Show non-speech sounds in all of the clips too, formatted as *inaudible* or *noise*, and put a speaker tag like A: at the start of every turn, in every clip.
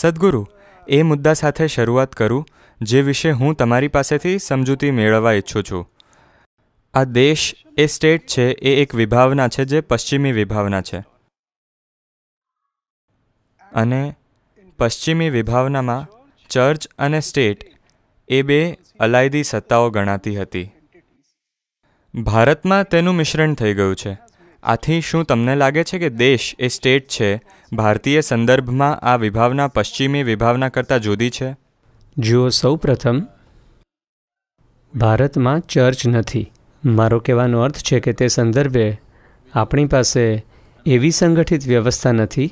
A: સદગુરુ એ મુદ્દા સાથે શરૂઆત કરું જે વિશે હું તમારી પાસેથી સમજૂતી મેળવવા ઈચ્છું છું આ દેશ એ સ્ટેટ છે એ એક વિભાવના છે જે પશ્ચિમી વિભાવના છે અને પશ્ચિમી વિભાવનામાં ચર્ચ અને સ્ટેટ એ બે અલાયદી સત્તાઓ ગણાતી હતી ભારતમાં તેનું મિશ્રણ થઈ ગયું છે આથી શું તમને લાગે છે કે દેશ એ સ્ટેટ છે ભારતીય સંદર્ભમાં આ વિભાવના પશ્ચિમી વિભાવના કરતાં જુદી છે
B: જુઓ સૌપ્રથમ ભારતમાં ચર્ચ નથી મારો કહેવાનો અર્થ છે કે તે સંદર્ભે આપણી પાસે એવી સંગઠિત વ્યવસ્થા નથી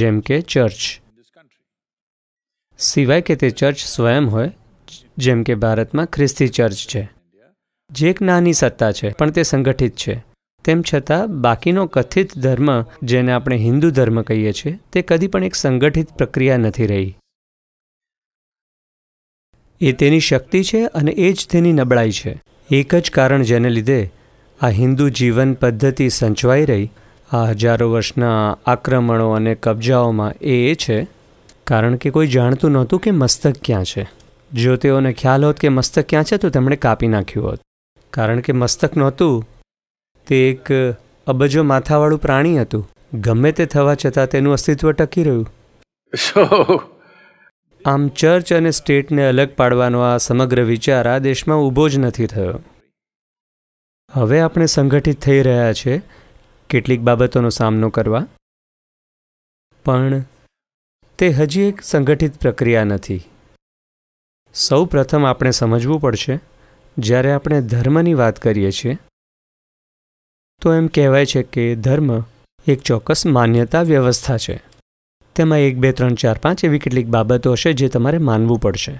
B: જેમ કે ચર્ચ સિવાય કે તે ચર્ચ સ્વયં હોય જેમ કે ભારતમાં ખ્રિસ્તી ચર્ચ છે જે એક નાની સત્તા છે પણ તે સંગઠિત છે તેમ છતાં બાકીનો કથિત ધર્મ જેને આપણે હિન્દુ ધર્મ કહીએ છીએ તે કદી પણ એક સંગઠિત પ્રક્રિયા નથી રહી એ તેની શક્તિ છે અને એ જ તેની નબળાઈ છે એક જ કારણ જેને લીધે આ હિન્દુ જીવન પદ્ધતિ સંચવાઈ રહી આ હજારો વર્ષના આક્રમણો અને કબજાઓમાં એ એ છે કારણ કે કોઈ જાણતું નહોતું કે મસ્તક ક્યાં છે જો તેઓને ખ્યાલ હોત કે મસ્તક ક્યાં છે તો તેમણે કાપી નાખ્યું હોત કારણ કે મસ્તક નહોતું તે એક અબજો માથાવાળું પ્રાણી હતું ગમે તે થવા છતાં તેનું અસ્તિત્વ ટકી રહ્યું આમ ચર્ચ અને સ્ટેટને અલગ પાડવાનો આ સમગ્ર વિચાર આ દેશમાં ઊભો જ નથી થયો હવે આપણે સંગઠિત થઈ રહ્યા છે કેટલીક બાબતોનો સામનો કરવા પણ તે હજી એક સંગઠિત પ્રક્રિયા નથી સૌ પ્રથમ આપણે સમજવું પડશે જ્યારે આપણે ધર્મની વાત કરીએ છીએ તો એમ કહેવાય છે કે ધર્મ એક ચોક્કસ માન્યતા વ્યવસ્થા છે તેમાં એક બે ત્રણ ચાર પાંચ એવી કેટલીક બાબતો હશે જે તમારે માનવું પડશે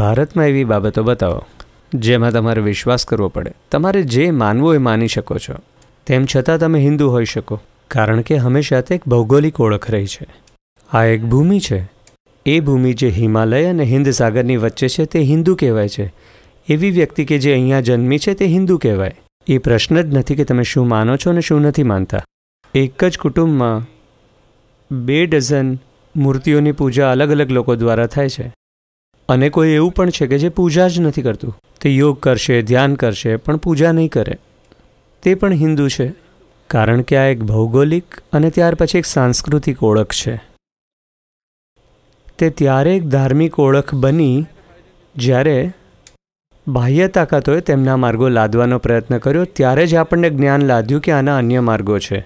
B: ભારતમાં એવી બાબતો બતાવો જેમાં તમારે વિશ્વાસ કરવો પડે તમારે જે માનવું એ માની શકો છો તેમ છતાં તમે હિન્દુ હોઈ શકો કારણ કે હંમેશા તે એક ભૌગોલિક ઓળખ રહી છે આ એક ભૂમિ છે એ ભૂમિ જે હિમાલય અને હિન્દ સાગરની વચ્ચે છે તે હિન્દુ કહેવાય છે એવી વ્યક્તિ કે જે અહીંયા જન્મી છે તે હિન્દુ કહેવાય એ પ્રશ્ન જ નથી કે તમે શું માનો છો અને શું નથી માનતા એક જ કુટુંબમાં બે ડઝન મૂર્તિઓની પૂજા અલગ અલગ લોકો દ્વારા થાય છે અને કોઈ એવું પણ છે કે જે પૂજા જ નથી કરતું તે યોગ કરશે ધ્યાન કરશે પણ પૂજા નહીં કરે તે પણ હિન્દુ છે કારણ કે આ એક ભૌગોલિક અને ત્યાર પછી એક સાંસ્કૃતિક ઓળખ છે તે ત્યારે એક ધાર્મિક ઓળખ બની જ્યારે બાહ્ય તાકાતોએ તેમના માર્ગો લાદવાનો પ્રયત્ન કર્યો ત્યારે જ આપણને જ્ઞાન લાદ્યું કે આના અન્ય માર્ગો છે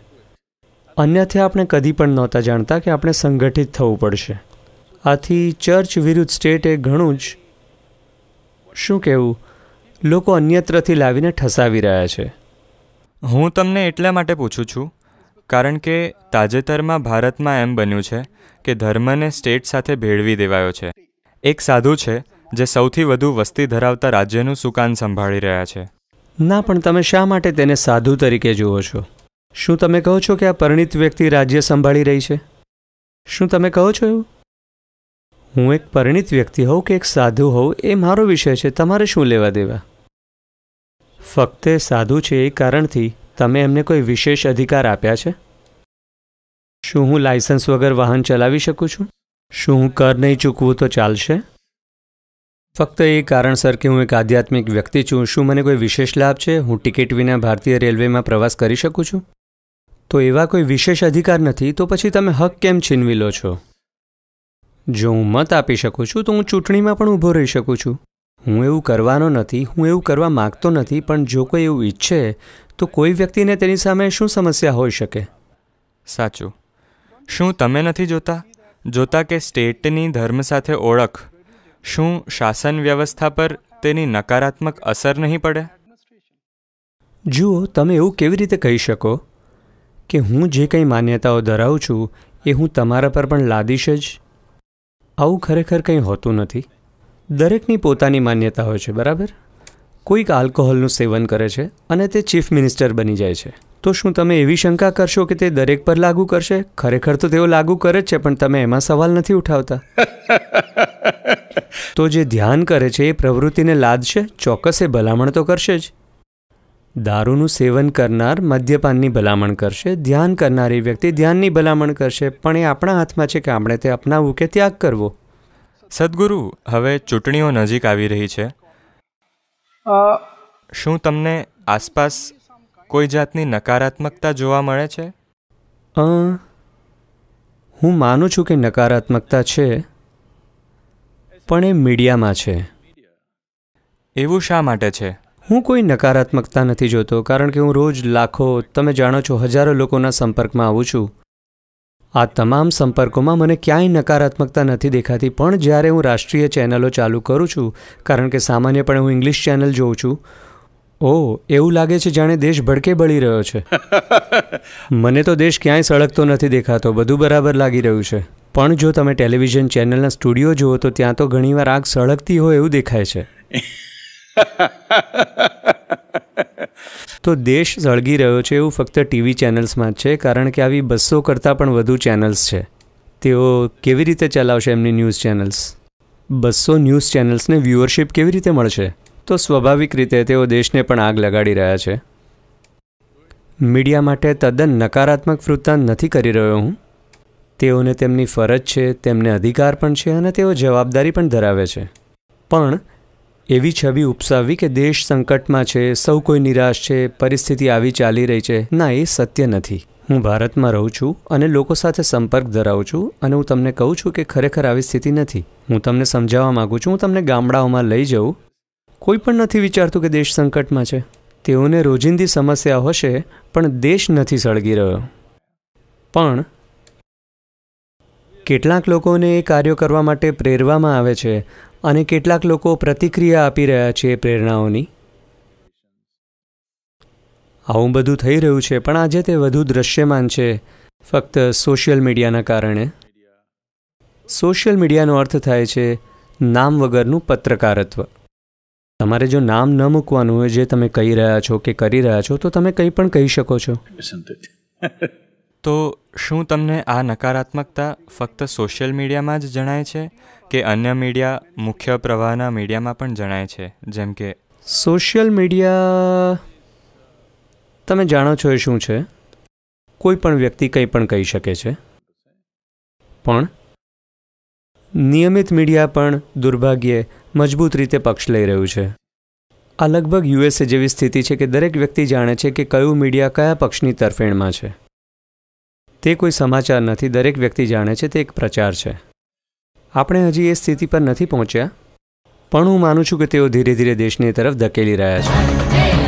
B: અન્યથા આપણે કદી પણ નહોતા જાણતા કે આપણે સંગઠિત થવું પડશે આથી ચર્ચ વિરુદ્ધ સ્ટેટ એ ઘણું જ
A: શું કહેવું લોકો અન્યત્રથી લાવીને ઠસાવી રહ્યા છે હું તમને એટલા માટે પૂછું છું કારણ કે તાજેતરમાં ભારતમાં એમ બન્યું છે કે ધર્મને સ્ટેટ સાથે ભેળવી દેવાયો છે એક સાધુ છે જે સૌથી વધુ વસ્તી ધરાવતા રાજ્યનું સુકાન સંભાળી રહ્યા છે
B: ના પણ તમે શા માટે તેને સાધુ તરીકે જુઓ છો શું તમે કહો છો કે આ પરિણિત વ્યક્તિ રાજ્ય સંભાળી રહી છે શું તમે કહો છો એવું હું એક પરિણિત વ્યક્તિ હોઉં કે એક સાધુ હોઉં એ મારો વિષય છે તમારે શું લેવા દેવા ફક્ત સાધુ છે એ કારણથી તમે એમને કોઈ વિશેષ અધિકાર આપ્યા છે શું હું લાયસન્સ વગર વાહન ચલાવી શકું છું શું હું કર નહીં ચૂકવું તો ચાલશે ફક્ત એ કારણસર કે હું એક આધ્યાત્મિક વ્યક્તિ છું શું મને કોઈ વિશેષ લાભ છે હું ટિકિટ વિના ભારતીય રેલવેમાં પ્રવાસ કરી શકું છું તો એવા કોઈ વિશેષ અધિકાર નથી તો પછી તમે હક કેમ છીનવી લો છો જો હું મત આપી શકું છું તો હું ચૂંટણીમાં પણ ઊભો રહી શકું છું હું એવું કરવાનો નથી હું એવું કરવા માગતો નથી પણ જો કોઈ એવું ઈચ્છે તો કોઈ વ્યક્તિને તેની સામે શું સમસ્યા હોઈ શકે
A: સાચું શું તમે નથી જોતા જોતા કે સ્ટેટની ધર્મ સાથે ઓળખ શું શાસન વ્યવસ્થા પર તેની નકારાત્મક અસર નહીં પડે
B: જુઓ તમે એવું કેવી રીતે કહી શકો કે હું જે કંઈ માન્યતાઓ ધરાવું છું એ હું તમારા પર પણ લાદીશ જ આવું ખરેખર કંઈ હોતું નથી દરેકની પોતાની માન્યતા હોય છે બરાબર કોઈક આલ્કોહોલનું સેવન કરે છે અને તે ચીફ મિનિસ્ટર બની જાય છે તો શું તમે એવી શંકા કરશો કે તે દરેક પર લાગુ કરશે ખરેખર તો તેઓ લાગુ કરે જ છે પણ તમે એમાં સવાલ નથી ઉઠાવતા *laughs* તો જે ધ્યાન કરે છે એ પ્રવૃત્તિને લાદશે ચોક્કસ એ ભલામણ તો કરશે જ દારૂનું સેવન કરનાર મદ્યપાનની ભલામણ કરશે ધ્યાન કરનાર એ વ્યક્તિ ધ્યાનની ભલામણ કરશે પણ એ આપણા હાથમાં છે કે આપણે તે
A: અપનાવવું કે ત્યાગ કરવો સદગુરુ હવે ચૂંટણીઓ નજીક આવી રહી છે શું તમને આસપાસ કોઈ જાતની નકારાત્મકતા જોવા મળે છે
B: હું માનું છું કે નકારાત્મકતા છે પણ એ મીડિયામાં છે એવું શા માટે છે હું કોઈ નકારાત્મકતા નથી જોતો કારણ કે હું રોજ લાખો તમે જાણો છો હજારો લોકોના સંપર્કમાં આવું છું આ તમામ સંપર્કોમાં મને ક્યાંય નકારાત્મકતા નથી દેખાતી પણ જ્યારે હું રાષ્ટ્રીય ચેનલો ચાલુ કરું છું કારણ કે સામાન્યપણે હું ઇંગ્લિશ ચેનલ જોઉં છું ઓ એવું લાગે છે જાણે દેશ ભડકે બળી રહ્યો છે *laughs* મને તો દેશ ક્યાંય સળગતો નથી દેખાતો બધું બરાબર લાગી રહ્યું છે પણ જો તમે ટેલિવિઝન ચેનલના સ્ટુડિયો જુઓ તો ત્યાં તો ઘણીવાર આગ સળગતી હોય એવું દેખાય છે *laughs* તો દેશ સળગી રહ્યો છે એવું ફક્ત ટીવી ચેનલ્સમાં જ છે કારણ કે આવી બસો કરતાં પણ વધુ ચેનલ્સ છે તેઓ કેવી રીતે ચલાવશે એમની ન્યૂઝ ચેનલ્સ બસો ન્યૂઝ ચેનલ્સને વ્યુઅરશિપ કેવી રીતે મળશે તો સ્વાભાવિક રીતે તેઓ દેશને પણ આગ લગાડી રહ્યા છે મીડિયા માટે તદ્દન નકારાત્મક વૃત્તાંત નથી કરી રહ્યો હું તેઓને તેમની ફરજ છે તેમને અધિકાર પણ છે અને તેઓ જવાબદારી પણ ધરાવે છે પણ એવી છબી ઉપસાવવી કે દેશ સંકટમાં છે સૌ કોઈ નિરાશ છે પરિસ્થિતિ આવી ચાલી રહી છે ના એ સત્ય નથી હું ભારતમાં રહું છું અને લોકો સાથે સંપર્ક ધરાવું છું અને હું તમને કહું છું કે ખરેખર આવી સ્થિતિ નથી હું તમને સમજાવવા માગું છું હું તમને ગામડાઓમાં લઈ જઉં કોઈ પણ નથી વિચારતું કે દેશ સંકટમાં છે તેઓને રોજિંદી સમસ્યા હશે પણ દેશ નથી સળગી રહ્યો પણ કેટલાક લોકોને એ કાર્યો કરવા માટે પ્રેરવામાં આવે છે અને કેટલાક લોકો પ્રતિક્રિયા આપી રહ્યા છે એ પ્રેરણાઓની આવું બધું થઈ રહ્યું છે પણ આજે તે વધુ દ્રશ્યમાન છે ફક્ત સોશિયલ મીડિયાના કારણે સોશિયલ મીડિયાનો અર્થ થાય છે નામ વગરનું પત્રકારત્વ તમારે જો નામ ન મૂકવાનું હોય જે તમે કહી રહ્યા છો કે કરી રહ્યા છો તો તમે કંઈ પણ કહી શકો છો
A: *laughs* તો શું તમને આ નકારાત્મકતા ફક્ત સોશિયલ મીડિયામાં જ જણાય છે કે અન્ય મીડિયા મુખ્ય પ્રવાહના મીડિયામાં પણ જણાય છે જેમ કે
B: સોશિયલ મીડિયા તમે જાણો છો એ શું છે કોઈ પણ વ્યક્તિ કંઈ પણ કહી શકે છે પણ નિયમિત મીડિયા પણ દુર્ભાગ્યે મજબૂત રીતે પક્ષ લઈ રહ્યું છે આ લગભગ યુએસએ જેવી સ્થિતિ છે કે દરેક વ્યક્તિ જાણે છે કે કયું મીડિયા કયા પક્ષની તરફેણમાં છે તે કોઈ સમાચાર નથી દરેક વ્યક્તિ જાણે છે તે એક પ્રચાર છે આપણે હજી એ સ્થિતિ પર નથી પહોંચ્યા પણ હું માનું છું કે તેઓ ધીરે ધીરે દેશની તરફ ધકેલી રહ્યા છે